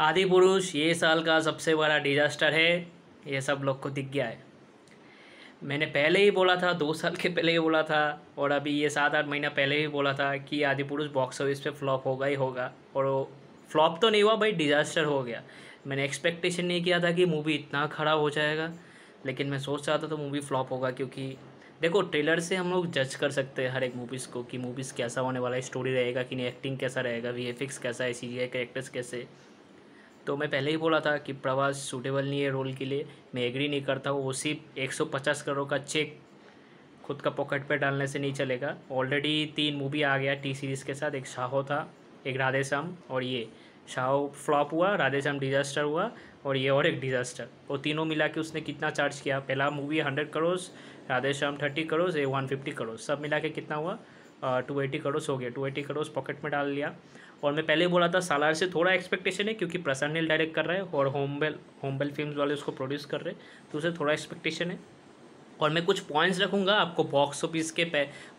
आदि पुरुष ये साल का सबसे बड़ा डिजास्टर है ये सब लोग को दिख गया है मैंने पहले ही बोला था दो साल के पहले ही बोला था और अभी ये सात आठ महीना पहले ही बोला था कि आदि पुरुष बॉक्स ऑफिस पे फ्लॉप होगा ही होगा और फ्लॉप तो नहीं हुआ भाई डिज़ास्टर हो गया मैंने एक्सपेक्टेशन नहीं किया था कि मूवी इतना खराब हो जाएगा लेकिन मैं सोच रहा था तो मूवी फ्लॉप होगा क्योंकि देखो ट्रेलर से हम लोग जज कर सकते हैं हर एक मूवीज़ को कि मूवीज़ कैसा होने वाला है स्टोरी रहेगा कि नहीं एक्टिंग कैसा रहेगा वी कैसा है सी जी कैरेक्टर्स कैसे तो मैं पहले ही बोला था कि प्रवास सूटेबल नहीं है रोल के लिए मैं एग्री नहीं करता हूँ वो सिर्फ एक सौ पचास करोड़ का चेक खुद का पॉकेट पे डालने से नहीं चलेगा ऑलरेडी तीन मूवी आ गया टी सीरीज़ के साथ एक शाहो था एक राधेश्याम और ये शाहो फ्लॉप हुआ राधेश्याम डिजास्टर हुआ और ये और एक डिजास्टर वो तीनों मिला के उसने कितना चार्ज किया पहला movie hundred crore Radhe Shyam thirty crore ये वन फिफ्टी करोड़ सब मिला के कितना हुआ टू एटी करोड़ हो गया टू एटी करोड़ पॉकेट में डाल लिया और मैं पहले बोला था सालार से थोड़ा एक्सपेक्टेशन है क्योंकि प्रसन्न नील डायरेक्ट कर रहा है और होमबेल होमबेल फिल्म वाले उसको प्रोड्यूस कर रहे हैं तो उसे थोड़ा एक्सपेक्टेशन है और मैं कुछ पॉइंट्स रखूँगा आपको बॉक्स ऑफिस के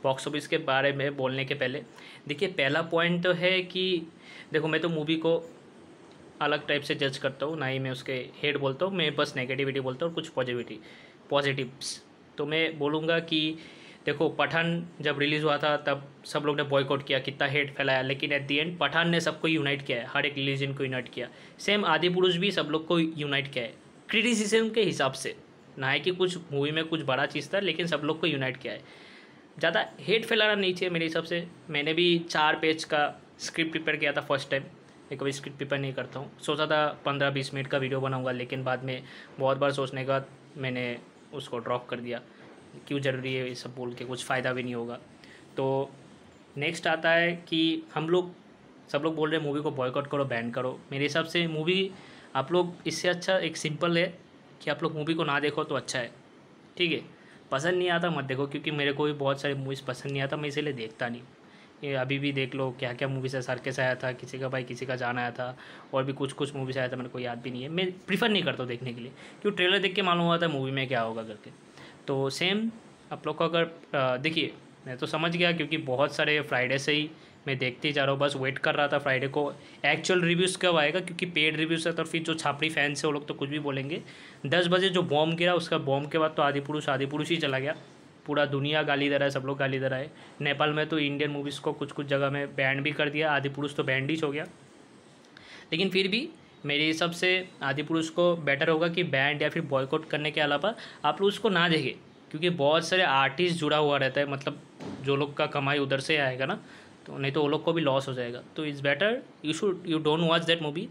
बॉक्स ऑफिस के बारे में बोलने के पहले देखिए पहला पॉइंट तो है कि देखो मैं तो मूवी को अलग टाइप से जज करता हूँ ना ही मैं उसके हेड बोलता हूँ मैं बस नेगेटिविटी बोलता हूँ कुछ पॉजिटिविटी पॉजिटिव्स तो मैं बोलूँगा कि देखो पठान जब रिलीज़ हुआ था तब सब लोग ने बॉयकॉट किया कितना हेट फैलाया लेकिन एट दी एंड पठान ने सबको यूनाइट किया है हर एक रिलीजन को यूनाइट किया सेम आदि पुरुष भी सब लोग को यूनाइट किया है क्रिटिसिज्म के हिसाब से ना है कि कुछ मूवी में कुछ बड़ा चीज़ था लेकिन सब लोग को यूनाइट किया है ज़्यादा हेट फैलाना नहीं चाहिए मेरे हिसाब से मैंने भी चार पेज का स्क्रिप्ट प्रिपेयर किया था फर्स्ट टाइम मैं कभी स्क्रिप्ट प्रिपेयर नहीं करता हूँ सोचा था पंद्रह बीस मिनट का वीडियो बनाऊँगा लेकिन बाद में बहुत बार सोचने के बाद मैंने उसको ड्रॉप कर दिया क्यों ज़रूरी है ये सब बोल के कुछ फ़ायदा भी नहीं होगा तो नेक्स्ट आता है कि हम लोग सब लोग बोल रहे हैं मूवी को बॉयकॉट करो बैन करो मेरे हिसाब से मूवी आप लोग इससे अच्छा एक सिंपल है कि आप लोग मूवी को ना देखो तो अच्छा है ठीक है पसंद नहीं आता मत देखो क्योंकि मेरे को भी बहुत सारी मूवीज़ पसंद नहीं आता मैं इसीलिए देखता नहीं ये अभी भी देख लो क्या क्या मूवी से सर्कस आया था किसी का भाई किसी का जान आया था और भी कुछ कुछ मूवीज़ आया था मेरे को याद भी नहीं है मैं प्रीफर नहीं करता देखने के लिए क्योंकि ट्रेलर देख के मालूम हुआ था मूवी में क्या होगा करके तो सेम आप लोग को अगर देखिए मैं तो समझ गया क्योंकि बहुत सारे फ्राइडे से ही मैं देखते जा रहा हूँ बस वेट कर रहा था फ्राइडे को एक्चुअल रिव्यूज़ कब आएगा क्योंकि पेड रिव्यूज़ है तो फिर जो छापड़ी फैंस है वो लोग तो कुछ भी बोलेंगे दस बजे जो बॉम्ब गिरा उसका बॉम्ब के बाद तो आदि पुरुष आदि पुरुष ही चला गया पूरा दुनिया गाली दे रहा है सब लोग गाली दे रहा है नेपाल में तो इंडियन मूवीज़ को कुछ कुछ जगह में बैंड भी कर दिया आदि पुरुष तो बैंड ही हो गया लेकिन फिर भी मेरे हिसाब से आदि पुरुष को बेटर होगा कि बैंड या फिर बॉयकॉट करने के अलावा आप लोग उसको ना देखें क्योंकि बहुत सारे आर्टिस्ट जुड़ा हुआ रहता है मतलब जो लोग का कमाई उधर से आएगा ना तो नहीं तो वो लोग को भी लॉस हो जाएगा तो is better you should you don't watch that movie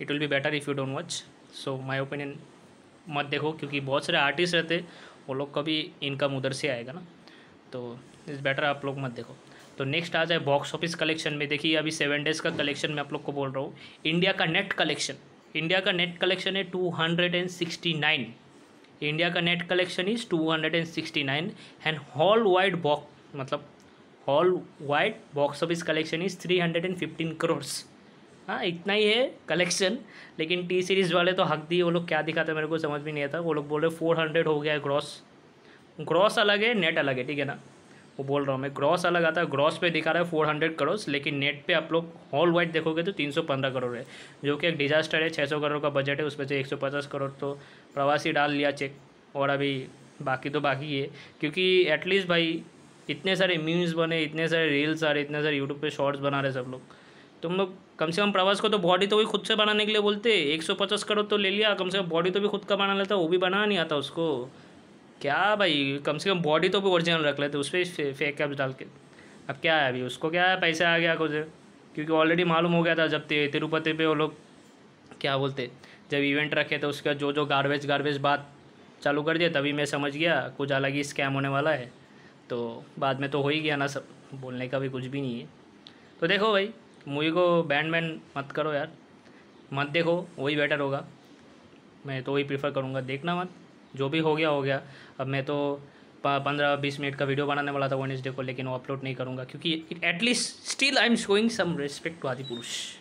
it will be better if you don't watch so my opinion मत देखो क्योंकि बहुत सारे आर्टिस्ट रहते वो लोग का भी इनकम उधर से आएगा ना तो इट्स बेटर आप लोग मत देखो तो नेक्स्ट आ जाए बॉक्स ऑफिस कलेक्शन में देखिए अभी सेवन डेज का कलेक्शन मैं आप लोग को बोल रहा हूँ इंडिया का नेट कलेक्शन इंडिया का नेट कलेक्शन है two hundred and sixty nine India का net collection is two hundred and sixty nine and worldwide box मतलब worldwide box office collection is three hundred and fifteen crores हाँ इतना ही है collection लेकिन T series वाले तो हक दिए वो लोग क्या दिखाते मेरे को समझ भी नहीं आता वो लोग बोल रहे फोर हंड्रेड हो गया है ग्रॉस ग्रॉस अलग है नेट अलग है ठीक है ना वो बोल रहा हूँ मैं ग्रॉस अलग आता है ग्रॉस पे दिखा रहा है फोर हंड्रेड करोड़ लेकिन नेट पे आप लोग हॉल वाइड देखोगे तो तीन सौ पंद्रह करोड़ है जो कि एक डिजास्टर है छः सौ करोड़ का बजट है उसमें से एक सौ पचास करोड़ तो प्रवासी डाल लिया चेक और अभी बाकी तो बाकी है क्योंकि एटलीस्ट भाई इतने सारे म्यूज़ बने इतने सारे रील्स आ रहे इतने सारे यूट्यूब पर शॉर्ट्स बना रहे सब लोग तुम तो लोग कम से कम प्रवास को तो बॉडी तो भी खुद से बनाने के लिए बोलते एक सौ पचास करोड़ तो ले लिया कम से कम बॉडी तो भी खुद का बना लेता वो भी बना नहीं आता उसको क्या भाई कम से कम बॉडी तो भी ओरिजिनल रख लेते उस पर फेक कैप्स डाल के अब क्या है अभी उसको क्या है पैसा आ गया कुछ क्योंकि ऑलरेडी मालूम हो गया था जब तिरुपति पे वो लोग क्या बोलते जब इवेंट रखे तो उसका जो जो गार्बेज गार्बेज बात चालू कर दिया तभी मैं समझ गया कुछ अलग ही स्कैम होने वाला है तो बाद में तो हो ही गया ना सब बोलने का भी कुछ भी नहीं है तो देखो भाई मूवी को बैंड बैंड मत करो यार मत देखो वही बेटर होगा मैं तो वही प्रीफर करूँगा देखना मत जो भी हो गया हो गया अब मैं तो पंद्रह बीस मिनट का वीडियो बनाने वाला था वेनेसडे को लेकिन वो अपलोड नहीं करूँगा क्योंकि at least still I am showing some respect to आदि पुरुष